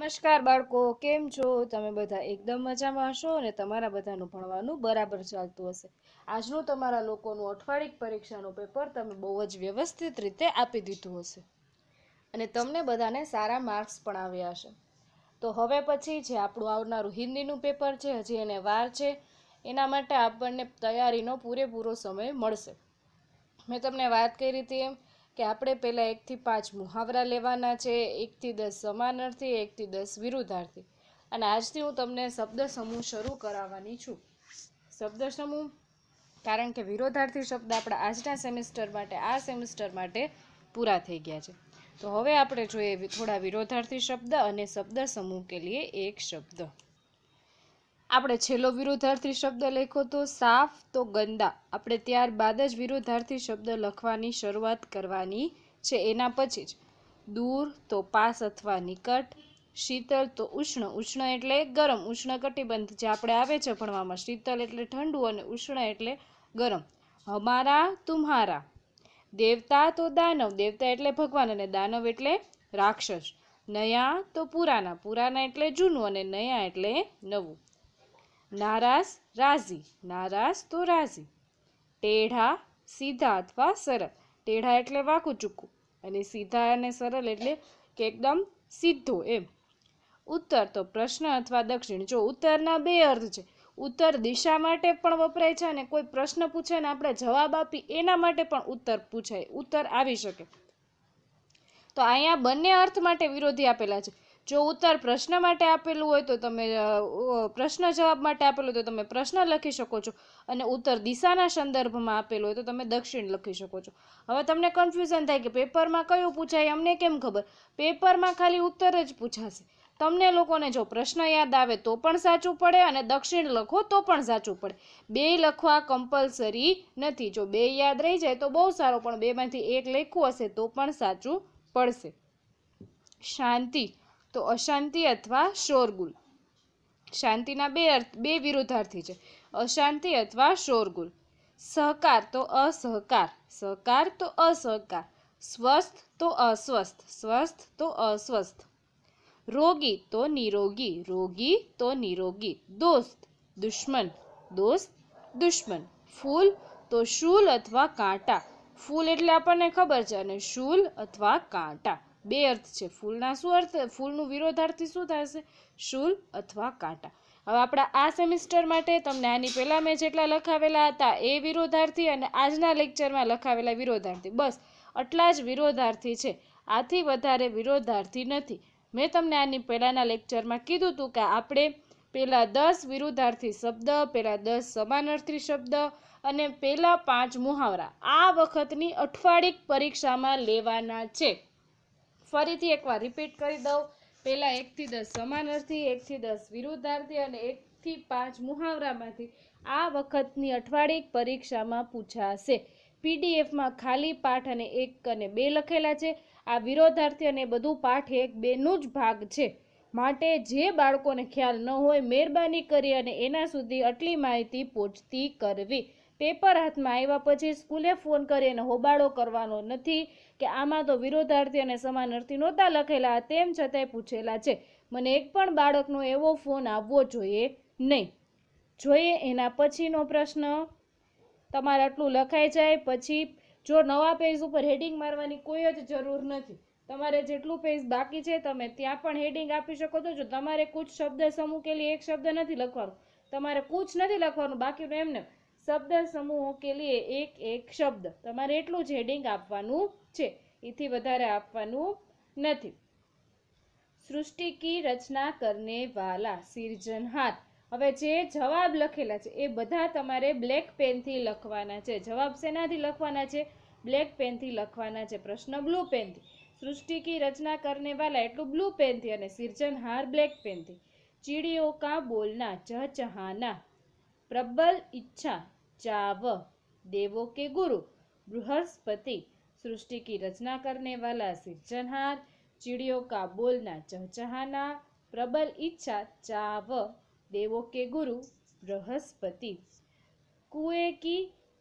નમસ્કાર બાળકો કેમ છો તમે બધા એકદમ મજામાં હશો અને તમારા બધાનું ભણવાનું બરાબર ચાલતું હશે આજનું તમારા લોકોનું અઠવાડિક પરીક્ષાનું પેપર તમે બહુ જ વ્યવસ્થિત રીતે આપી દીધું હશે અને તમને બધાને સારા માર્ક્સ પણ આવ્યા હશે તો હવે પછી જે આપણું આવનારું હિન્દીનું પેપર છે હજી એને વાર છે એના માટે આપણને તૈયારીનો પૂરેપૂરો સમય મળશે મેં તમને વાત કરી હતી એમ કે આપણે પહેલાં એકથી પાંચ મુહાવરા લેવાના છે એકથી દસ સમાનાર્થી એકથી દસ વિરુદ્ધાર્થી અને આજથી હું તમને શબ્દ સમૂહ શરૂ કરાવવાની છું શબ્દ સમૂહ કારણ કે વિરોધાર્થી શબ્દ આપણા આજના સેમિસ્ટર માટે આ સેમિસ્ટર માટે પૂરા થઈ ગયા છે તો હવે આપણે જોઈએ થોડા વિરોધાર્થી શબ્દ અને શબ્દ સમૂહ કે લીએ એક શબ્દ આપણે છેલ્લો વિરુદ્ધાર્થી શબ્દ લખ્યો તો સાફ તો ગંદા આપણે ત્યારબાદ જ વિરુદ્ધાર્થી શબ્દ લખવાની શરૂઆત કરવાની છે એના પછી જ દૂર તો પાસ અથવા નિકટ શીતળ તો ઉષ્ણ ઉષ્ણ એટલે ગરમ ઉષ્ણ કટિબંધ જે આપણે આવે છે ભણવામાં શીતળ એટલે ઠંડુ અને ઉષ્ણ એટલે ગરમ હમારા તુમ્હારા દેવતા તો દાનવ દેવતા એટલે ભગવાન અને દાનવ એટલે રાક્ષસ નયા તો પુરાના પુરાના એટલે જૂનું અને નયા એટલે નવું નારાજ રાજી નારાજ તો રાજી ટેઢા સીધા અથવા સરળ ટેઢા એટલે વાકું ચૂકું અને સીધા અને સરળ એટલે કે એકદમ સીધો એમ ઉત્તર તો પ્રશ્ન અથવા દક્ષિણ જો ઉત્તરના બે અર્થ છે ઉત્તર દિશા માટે પણ વપરાય છે અને કોઈ પ્રશ્ન પૂછે ને આપણે જવાબ આપી એના માટે પણ ઉત્તર પૂછાય ઉત્તર આવી શકે તો અહીંયા બંને અર્થ માટે વિરોધી આપેલા છે જો ઉત્તર પ્રશ્ન માટે આપેલું હોય તો તમે પ્રશ્ન જવાબ માટે આપેલો હોય તો તમે પ્રશ્ન લખી શકો છો અને ઉત્તર દિશાના સંદર્ભમાં આપેલું હોય તો તમે દક્ષિણ લખી શકો છો હવે તમને કન્ફ્યુઝન થાય કે પેપરમાં કયું પૂછાય અમને કેમ ખબર પેપરમાં ખાલી ઉત્તર જ પૂછાશે તમને લોકોને જો પ્રશ્ન યાદ આવે તો પણ સાચું પડે અને દક્ષિણ લખો તો પણ સાચું પડે બે લખવા કમ્પલસરી નથી જો બે યાદ રહી જાય તો બહુ સારો પણ બેમાંથી એક લખવું હશે તો પણ સાચું પડશે શાંતિ તો અશાંતિ અથવા શોરગુલ શાંતિના બે અર્થ બે વિરુદ્ધાર્થી છે અશાંતિ અથવા શોરગુલ સહકાર તો અસહકાર સહકાર તો અસહકાર સ્વસ્થ તો અસ્વસ્થ સ્વસ્થ તો અસ્વસ્થ રોગી તો નિરોગી રોગી તો નિરોગી દોસ્ત દુશ્મન દોસ્ત દુશ્મન ફૂલ તો શૂલ અથવા કાંટા ફૂલ એટલે આપણને ખબર છે અને શૂલ અથવા કાંટા બે અર્થ છે ફૂલના શું અર્થ ફૂલનું વિરોધાર્થી શું થશે શૂલ અથવા કાંટા હવે આપણા આ સેમિસ્ટર માટે તમને આની પહેલાં મેં જેટલા લખાવેલા હતા એ વિરોધાર્થી અને આજના લેક્ચરમાં લખાવેલા વિરોધાર્થી બસ આટલા જ વિરોધાર્થી છે આથી વધારે વિરોધાર્થી નથી મેં તમને આની પહેલાંના લેક્ચરમાં કીધું હતું કે આપણે પહેલાં દસ વિરોધાર્થી શબ્દ પહેલાં દસ સમાનાર્થી શબ્દ અને પહેલાં પાંચ મુહાવરા આ વખતની અઠવાડિક પરીક્ષામાં લેવાના છે ફરીથી એકવાર રિપીટ કરી દઉં પહેલાં એકથી દસ સમાનાર્થી એકથી દસ વિરુદ્ધાર્થી અને એકથી પાંચ મુહાવરામાંથી આ વખતની અઠવાડિક પરીક્ષામાં પૂછાશે પીડીએફમાં ખાલી પાઠ અને એક અને બે લખેલા છે આ વિરોધાર્થી અને બધું પાઠ એક બેનું જ ભાગ છે માટે જે બાળકોને ખ્યાલ ન હોય મહેરબાની કરી અને એના સુધી આટલી માહિતી પહોંચતી કરવી પેપર હાથમાં આવ્યા પછી સ્કૂલે ફોન કરી અને હોબાળો કરવાનો નથી કે આમાં તો વિરોધાર્થી અને સમાનાર્થી નહોતા લખેલા તેમ છતાંય પૂછેલા છે મને એક પણ બાળકનો એવો ફોન આવવો જોઈએ નહીં જોઈએ એના પછીનો પ્રશ્ન તમારે આટલું લખાઈ જાય પછી જો નવા પેજ ઉપર હેડિંગ મારવાની કોઈ જ જરૂર નથી તમારે જેટલું પેજ બાકી છે તમે ત્યાં પણ હેડિંગ આપી શકો છો જો તમારે કુછ શબ્દ સમૂહ એક શબ્દ નથી લખવાનું તમારે કુછ નથી લખવાનું બાકીનું એમને શબ્દ સમૂહો કે લીએ એક એક શબ્દ તમારે એટલું જ હેડિંગ આપવાનું છે એથી વધારે આપવાનું નથી સૃષ્ટિ કી રચના કરને વાલા સિર્જનહાર હવે જે જવાબ લખેલા છે એ બધા તમારે બ્લેક પેનથી લખવાના છે જવાબ શેનાથી લખવાના છે બ્લેક પેનથી લખવાના છે પ્રશ્ન બ્લુ પેનથી સૃષ્ટિ કી રચના કરને વાલા એટલું બ્લુ પેનથી અને સિર્જનહાર બ્લેક પેનથી ચીડીઓ કા બોલના જહાના પ્રબલ ઈચ્છા चाव देवों के गुरु बृहस्पति सृष्टि की रचना करने वाला सिर्जनहार चिड़ियों का बोलना चहचहाना प्रबल इच्छा चाव देवों के गुरु बृहस्पति कुएं की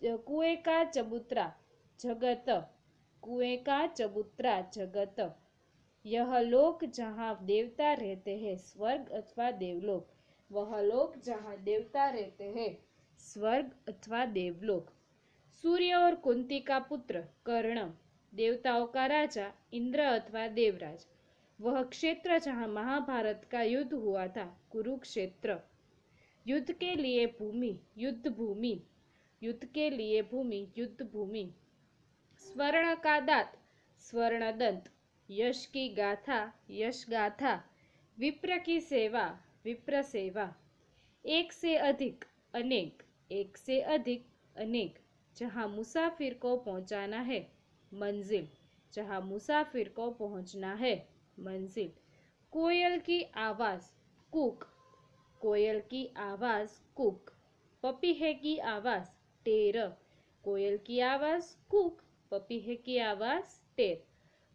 कुएं का चबूतरा जगत कुएं का चबूतरा जगत यह लोक जहाँ देवता रहते हैं स्वर्ग अथवा देवलोक वह लोक जहाँ देवता रहते हैं स्वर्ग अथवा देवलोक सूर्य और कुंती का पुत्र કર્ણ देवताओं का राजा इंद्र अथवा देवराज वह क्षेत्र जहाँ महाभारत का युद्ध हुआ था कुरुक्षेत्र युद्ध के लिए भूमि युद्ध भूमि युद्ध के लिए भूमि युद्ध भूमि स्वर्ण का दांत स्वर्ण दंत यश की गाथा यश गाथा विप्र की सेवा विप्र सेवा एक से अधिक अनेक एक से अधिक अनेक जहाँ मुसाफिर को पहुँचाना है मंजिल जहाँ मुसाफिर को पहुँचना है मंजिल कोयल की आवाज़ कुक कोयल की आवाज़ कुक पपीहे की आवाज़ टेर कोयल की आवाज़ कुक पपीहे की आवाज़ टेर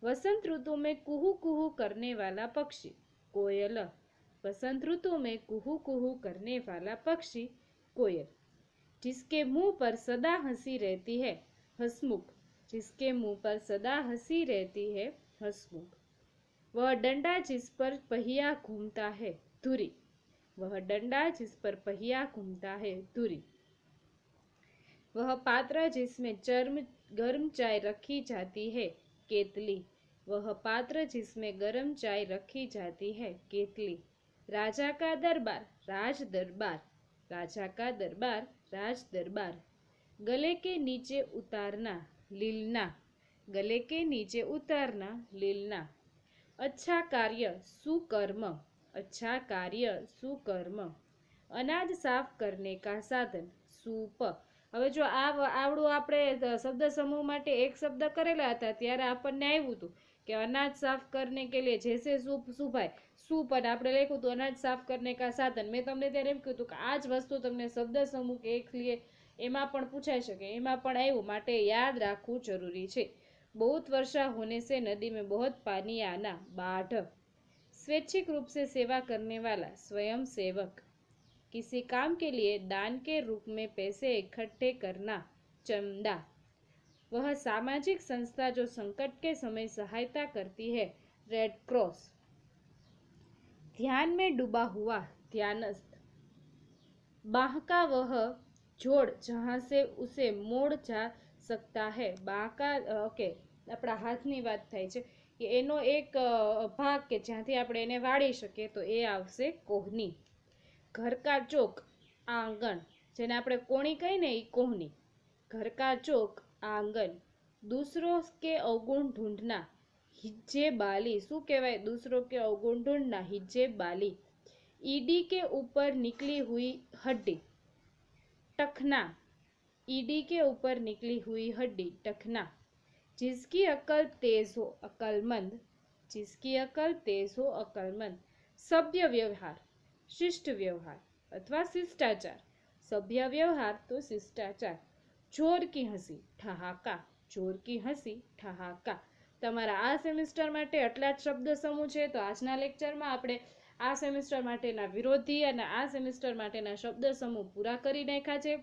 वसंत ऋतु में कुहू कुहू करने वाला पक्षी कोयल वसंत ऋतु में कुहू कुहू करने वाला पक्षी कोयल जिसके मुंह पर सदा हंसी रहती है हसमुख जिसके मुंह पर सदा हंसी रहती है हसमुख वह डंडा जिस पर पहिया घूमता है धुरी वह डंडा जिस पर पहिया घूमता है धुरी वह पात्र जिसमें चर्म गर्म चाय रखी जाती है केतली वह पात्र जिसमें गर्म चाय रखी जाती है केतली राजा का दरबार राज दरबार રાજા કા દરબાર રાજ દરબાર ગલે કે નીચે ઉતારના લીલના ગલે કે નીચે ઉતારના લીલના અચ્છા કાર્ય સુકર્મ અચ્છા કાર્ય સુકર્મ અનાજ સાફ કરને કા સાધન સુપ હવે જો આ આવડું આપણે શબ્દ સમૂહ માટે એક શબ્દ કરેલા હતા ત્યારે આપણને આવ્યું હતું કે अनाज साफ करने के लिए जैसे सूप સુભાય સૂપ અને આપણે લખ્યું હતું અનાજ સાફ કરને કા સાધન મેં તમને ત્યારે એમ કહ્યું હતું કે આ જ વસ્તુ તમને શબ્દ સમૂહ કે એક લીએ એમાં પણ પૂછાઈ શકે એમાં પણ આવ્યું માટે યાદ રાખવું જરૂરી છે બહુત વર્ષા હોને સે નદી મેં બહુત पानी આના બાઢ સ્વૈચ્છિક रूप से सेवा करने वाला स्वयं सेवक किसी काम કે लिए दान के रूप में पैसे इकट्ठे करना चंदा वह सामाजिक संस्था जो संकट के समय सहायता करती है रेड क्रॉस ध्यान में डूबा हुआ ध्यानस्थ बाह का वह जोड़ जहाँ से उसे मोड़ जा सकता है બાહ કા ઓકે આપણા હાથની વાત થાય છે કે એનો એક ભાગ કે જ્યાંથી આપણે એને વાળી શકીએ તો એ આવશે કોહની ઘરકા ચોક આ આંગણ જેને આપણે કોણી કહીને એ કોહની ઘરકા ચોક आंगन दूसरों के अवगुण ढूंढना हिज्जे बाली શું कहवा दूसरों के अवगुण ढूंढना हिज्जे बाली ईडी के ऊपर निकली हुई हड्डी टखना ईडी के ऊपर निकली हुई हड्डी टखना जिसकी अकल तेज हो अकलमंद जिसकी अकल तेज हो अकलमंद सभ्य व्यवहार शिष्ट व्यवहार अथवा शिष्टाचार सभ्य व्यवहार तो शिष्टाचार જોર કી હસી ઠહાકા જોર કી હસી ઠહાકા તમારા આ સેમિસ્ટર માટે આટલા જ શબ્દ સમૂહ છે તો આજના લેક્ચરમાં આપણે આ સેમિસ્ટર માટેના વિરોધી અને આ સેમિસ્ટર માટેના શબ્દ સમૂહ પૂરા કરી નાખ્યા છે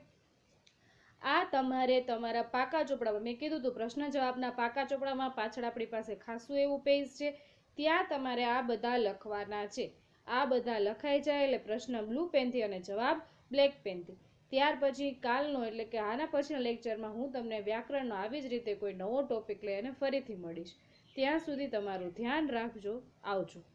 આ તમારે તમારા પાકા ચોપડામાં મેં કીધું હતું પ્રશ્ન જવાબના પાકા ચોપડામાં પાછળ આપણી પાસે ખાસું એવું પેજ છે ત્યાં તમારે આ બધા લખવાના છે આ બધા લખાઈ જાય એટલે પ્રશ્ન બ્લુ પેનથી અને જવાબ બ્લેક પેનથી ત્યાર પછી કાલનો એટલે કે આના પછીના લેક્ચરમાં હું તમને વ્યાકરણનો આવી જ રીતે કોઈ નવો ટોપિક લઈ અને ફરીથી મળીશ ત્યાં સુધી તમારું ધ્યાન રાખજો આવજો